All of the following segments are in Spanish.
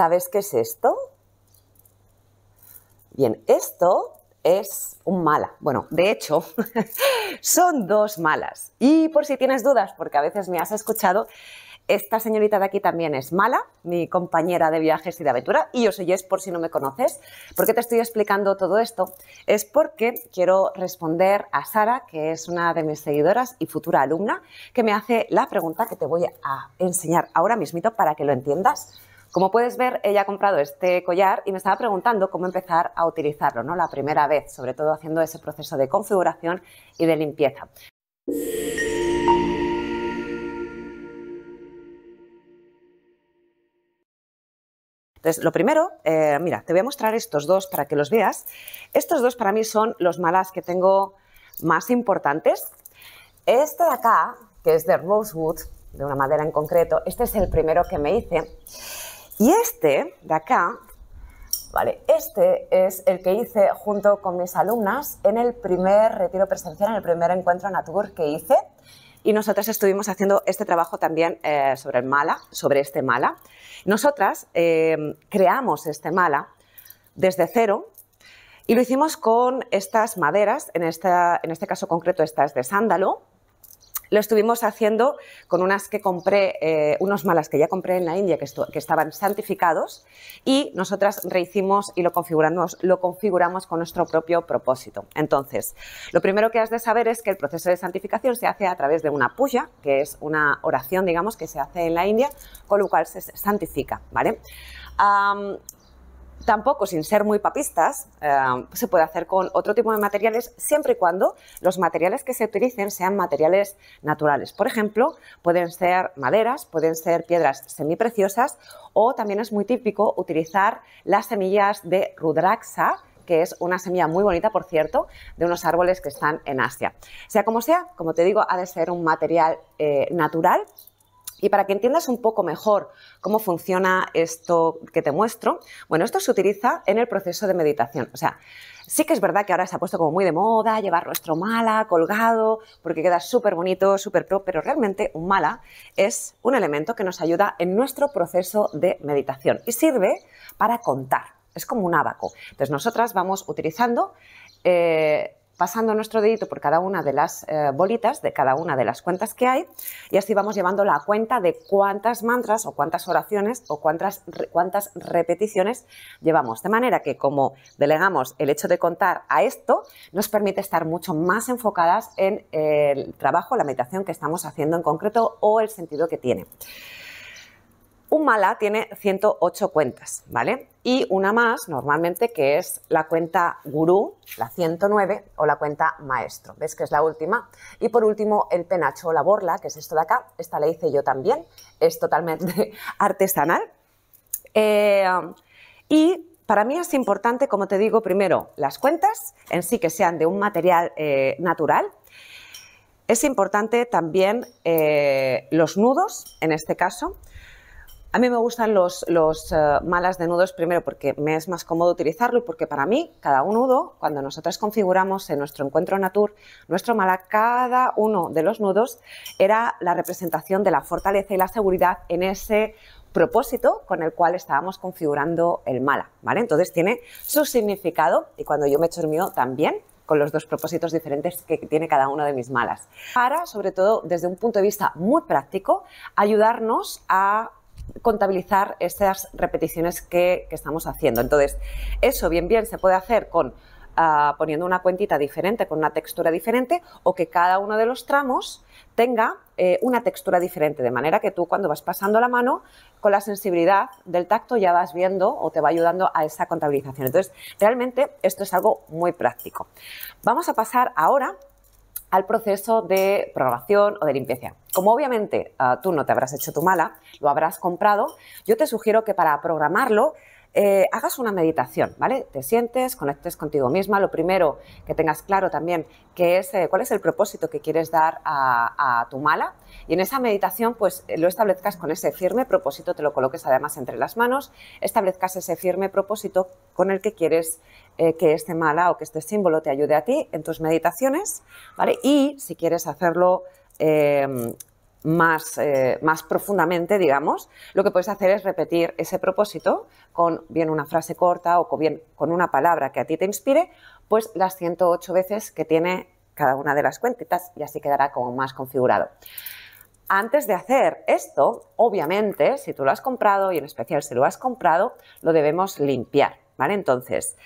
¿Sabes qué es esto? Bien, esto es un mala. Bueno, de hecho, son dos malas. Y por si tienes dudas, porque a veces me has escuchado, esta señorita de aquí también es mala, mi compañera de viajes y de aventura, y yo soy Jess, por si no me conoces. ¿Por qué te estoy explicando todo esto? Es porque quiero responder a Sara, que es una de mis seguidoras y futura alumna, que me hace la pregunta que te voy a enseñar ahora mismito para que lo entiendas como puedes ver, ella ha comprado este collar y me estaba preguntando cómo empezar a utilizarlo, ¿no? La primera vez, sobre todo haciendo ese proceso de configuración y de limpieza. Entonces, lo primero, eh, mira, te voy a mostrar estos dos para que los veas. Estos dos para mí son los malas que tengo más importantes. Este de acá, que es de Rosewood, de una madera en concreto, este es el primero que me hice y este de acá, ¿vale? Este es el que hice junto con mis alumnas en el primer retiro presencial, en el primer encuentro Natur que hice. Y nosotras estuvimos haciendo este trabajo también eh, sobre el mala, sobre este mala. Nosotras eh, creamos este mala desde cero y lo hicimos con estas maderas, en, esta, en este caso concreto estas de sándalo, lo estuvimos haciendo con unas que compré, eh, unos malas que ya compré en la India, que, estaban santificados, y nosotras rehicimos y lo configuramos, lo configuramos con nuestro propio propósito. Entonces, lo primero que has de saber es que el proceso de santificación se hace a través de una puya, que es una oración, digamos, que se hace en la India, con lo cual se santifica, ¿vale? tampoco sin ser muy papistas, eh, se puede hacer con otro tipo de materiales siempre y cuando los materiales que se utilicen sean materiales naturales. Por ejemplo, pueden ser maderas, pueden ser piedras semipreciosas o también es muy típico utilizar las semillas de rudraxa, que es una semilla muy bonita, por cierto, de unos árboles que están en Asia. Sea como sea, como te digo, ha de ser un material eh, natural y para que entiendas un poco mejor cómo funciona esto que te muestro, bueno, esto se utiliza en el proceso de meditación. O sea, sí que es verdad que ahora se ha puesto como muy de moda llevar nuestro mala colgado, porque queda súper bonito, súper pro, pero realmente un mala es un elemento que nos ayuda en nuestro proceso de meditación y sirve para contar. Es como un abaco. Entonces, nosotras vamos utilizando eh, pasando nuestro dedito por cada una de las eh, bolitas de cada una de las cuentas que hay y así vamos llevando la cuenta de cuántas mantras o cuántas oraciones o cuántas, cuántas repeticiones llevamos. De manera que como delegamos el hecho de contar a esto, nos permite estar mucho más enfocadas en el trabajo, la meditación que estamos haciendo en concreto o el sentido que tiene. Un mala tiene 108 cuentas, ¿vale? Y una más, normalmente, que es la cuenta gurú, la 109, o la cuenta maestro, ¿ves? Que es la última. Y por último, el penacho o la borla, que es esto de acá, esta la hice yo también, es totalmente artesanal. Eh, y para mí es importante, como te digo, primero, las cuentas en sí que sean de un material eh, natural. Es importante también eh, los nudos, en este caso, a mí me gustan los, eh, malas de nudos primero porque me es más cómodo utilizarlo y porque para mí cada un nudo, cuando nosotras configuramos en nuestro encuentro Natur, nuestro mala, cada uno de los nudos era la representación de la fortaleza y la seguridad en ese propósito con el cual estábamos configurando el mala, ¿vale? Entonces tiene su significado y cuando yo me echo el mío también con los dos propósitos diferentes que tiene cada uno de mis malas. Para, sobre todo desde un punto de vista muy práctico, ayudarnos a contabilizar esas repeticiones que, estamos haciendo. Entonces, eso bien bien se puede hacer con ah, poniendo una cuentita diferente, con una textura diferente, o que cada uno de los tramos tenga eh, una textura diferente, de manera que tú cuando vas pasando la mano, con la sensibilidad del tacto ya vas viendo o te va ayudando a esa contabilización. Entonces, realmente esto es algo muy práctico. Vamos a pasar ahora al proceso de programación o de limpieza. Como obviamente ah, tú no te habrás hecho tu mala, lo habrás comprado, yo te sugiero que para programarlo eh, hagas una meditación, ¿vale? Te sientes, conectes contigo misma. Lo primero que tengas claro también que es eh, cuál es el propósito que quieres dar a, tu mala. Y en esa meditación, pues eh, lo establezcas con ese firme propósito, te lo coloques además entre las manos, establezcas ese firme propósito con el que quieres que este mala o que este símbolo te ayude a ti en tus meditaciones, ¿vale? Y si quieres hacerlo más, eh, más profundamente, digamos, lo que puedes hacer es repetir ese propósito con bien una frase corta o con, bien, con una palabra que a ti te inspire, pues las 108 veces que tiene cada una de las cuentitas y así quedará como más configurado. Antes de hacer esto, obviamente, si tú lo has comprado y en especial si lo has comprado, lo debemos limpiar, ¿vale? Entonces,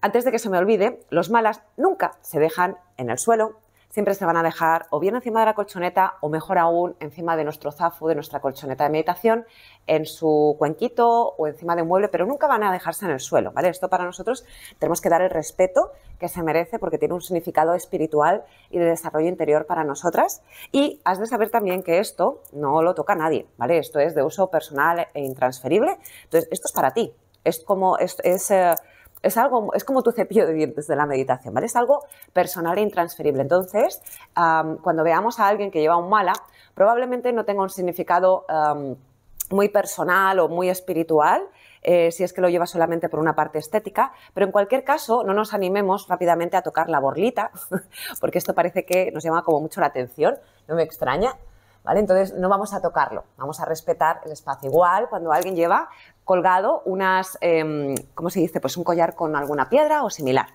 antes de que se me olvide, los malas nunca se dejan en el suelo, siempre se van a dejar o bien encima de la colchoneta o mejor aún encima de nuestro zafu, de nuestra colchoneta de meditación, en su cuenquito o encima de un mueble, pero nunca van a dejarse en el suelo, ¿vale? Esto para nosotros tenemos que dar el respeto que se merece porque tiene un significado espiritual y de desarrollo interior para nosotras y has de saber también que esto no lo toca a nadie, ¿vale? Esto es de uso personal e intransferible, entonces esto es para ti, es como, es, es eh, es algo, es como tu cepillo de dientes de la meditación, ¿vale? Es algo personal e intransferible. Entonces, cuando veamos a alguien que lleva un mala, probablemente no tenga un significado muy personal o muy espiritual, eh, si es que lo lleva solamente por una parte estética, pero en cualquier caso no nos animemos rápidamente a tocar la borlita, porque esto parece que nos llama como mucho la atención, no me extraña, entonces no vamos a tocarlo, vamos a respetar el espacio. Igual cuando alguien lleva colgado unas, em, ¿cómo se dice? Pues un collar con alguna piedra o similar.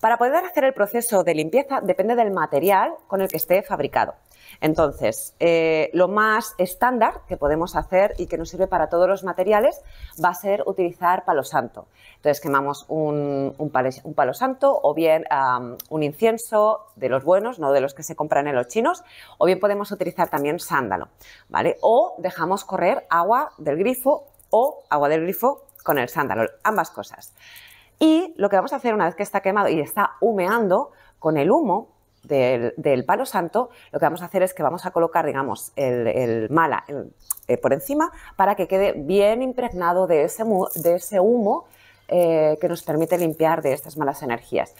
Para poder hacer el proceso de limpieza depende del material con el que esté fabricado. Entonces, eh, lo más estándar que podemos hacer y que nos sirve para todos los materiales va a ser utilizar palo santo. Entonces, quemamos un, palo, santo o bien un incienso de los buenos, no de los que se compran en los chinos, o bien podemos utilizar también sándalo, ¿vale? O dejamos correr agua del grifo o agua del grifo con el sándalo, ambas cosas. Y lo que vamos a hacer una vez que está quemado y está humeando, con el humo del, palo santo, lo que vamos a hacer es que vamos a colocar, digamos, el, mala eh, por encima para que quede bien impregnado de ese, humo eh, que nos permite limpiar de estas malas energías.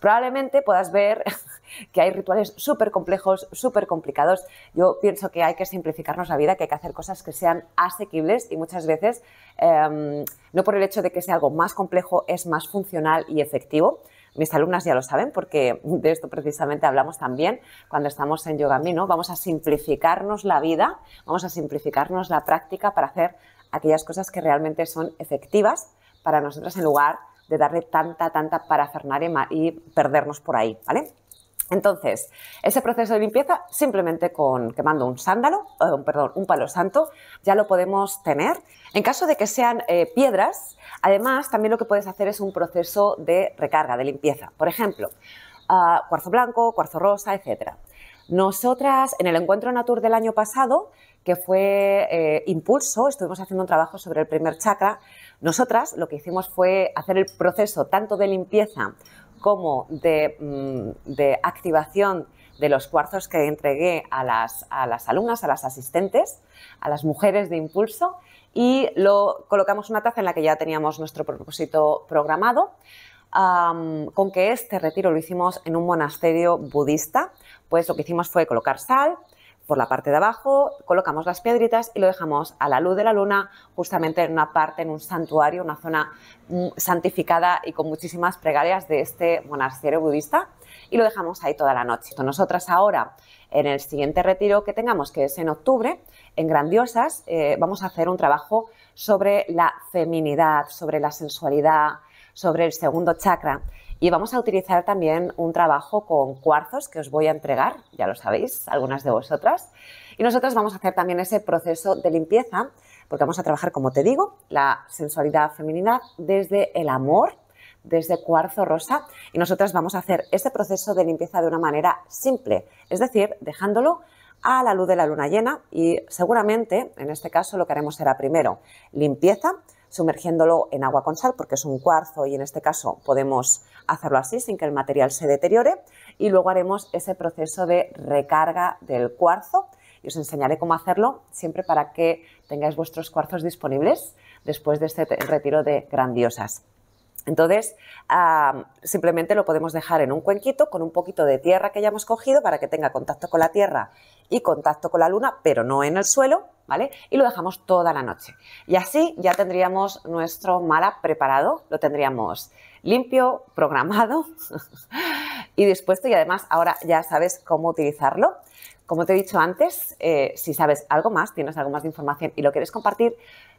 Probablemente puedas ver que hay rituales súper complejos, súper complicados. Yo pienso que hay que simplificarnos la vida, que hay que hacer cosas que sean asequibles y muchas veces em, no por el hecho de que sea algo más complejo es más funcional y efectivo. Mis alumnas ya lo saben porque de esto precisamente hablamos también cuando estamos en yogamino ¿no? Vamos a simplificarnos la vida, vamos a simplificarnos la práctica para hacer aquellas cosas que realmente son efectivas para nosotras en lugar de darle tanta, tanta parafernalia y perdernos por ahí, ¿vale? Entonces, ese proceso de limpieza simplemente con quemando un sándalo, eh, perdón, un palo santo, ya lo podemos tener. En caso de que sean eh, piedras, además también lo que puedes hacer es un proceso de recarga, de limpieza. Por ejemplo, ah, cuarzo blanco, cuarzo rosa, etc. Nosotras, en el encuentro Natur del año pasado, que fue eh, Impulso, estuvimos haciendo un trabajo sobre el primer chakra, nosotras lo que hicimos fue hacer el proceso tanto de limpieza como mm, de, activación de los cuarzos que entregué a las, a alumnas, a las asistentes, a las mujeres de impulso y lo colocamos una taza en la que ya teníamos nuestro propósito programado. con que este retiro lo hicimos en un monasterio budista, pues lo que hicimos fue colocar sal, por la parte de abajo, colocamos las piedritas y lo dejamos a la luz de la luna, justamente en una parte, en un santuario, una zona mm, santificada y con muchísimas pregarias de este monasterio budista y lo dejamos ahí toda la noche. Nosotras ahora, en el siguiente retiro que tengamos, que es en octubre, en Grandiosas, eh, vamos a hacer un trabajo sobre la feminidad, sobre la sensualidad, sobre el segundo chakra. Y vamos a utilizar también un trabajo con cuarzos que os voy a entregar, ya lo sabéis, algunas de vosotras. Y nosotras vamos a hacer también ese proceso de limpieza, porque vamos a trabajar, como te digo, la sensualidad femenina desde el amor, desde cuarzo rosa. Y nosotras vamos a hacer ese proceso de limpieza de una manera simple, es decir, dejándolo a la luz de la luna llena y seguramente, en este caso, lo que haremos será primero limpieza, sumergiéndolo en agua con sal, porque es un cuarzo y en este caso podemos hacerlo así sin que el material se deteriore. Y luego haremos ese proceso de recarga del cuarzo y os enseñaré cómo hacerlo siempre para que tengáis vuestros cuarzos disponibles después de este retiro de grandiosas. Entonces, ah, simplemente lo podemos dejar en un cuenquito con un poquito de tierra que hayamos cogido para que tenga contacto con la tierra y contacto con la luna, pero no en el suelo. Y lo dejamos toda la noche. Y así ya tendríamos nuestro mala preparado, lo tendríamos limpio, programado y dispuesto. Y además ahora ya sabes cómo utilizarlo. Como te he dicho antes, eh, si sabes algo más, tienes algo más de información y lo quieres compartir,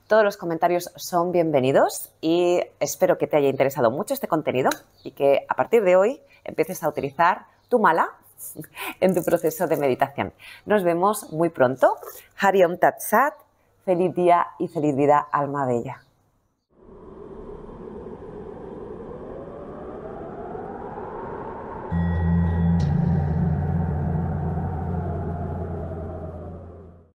todos los comentarios son bienvenidos y espero que te haya interesado mucho este contenido y que a partir de hoy empieces a utilizar tu mala en tu proceso de meditación. Nos vemos muy pronto. Hariom Tatsat, feliz día y feliz vida, alma bella.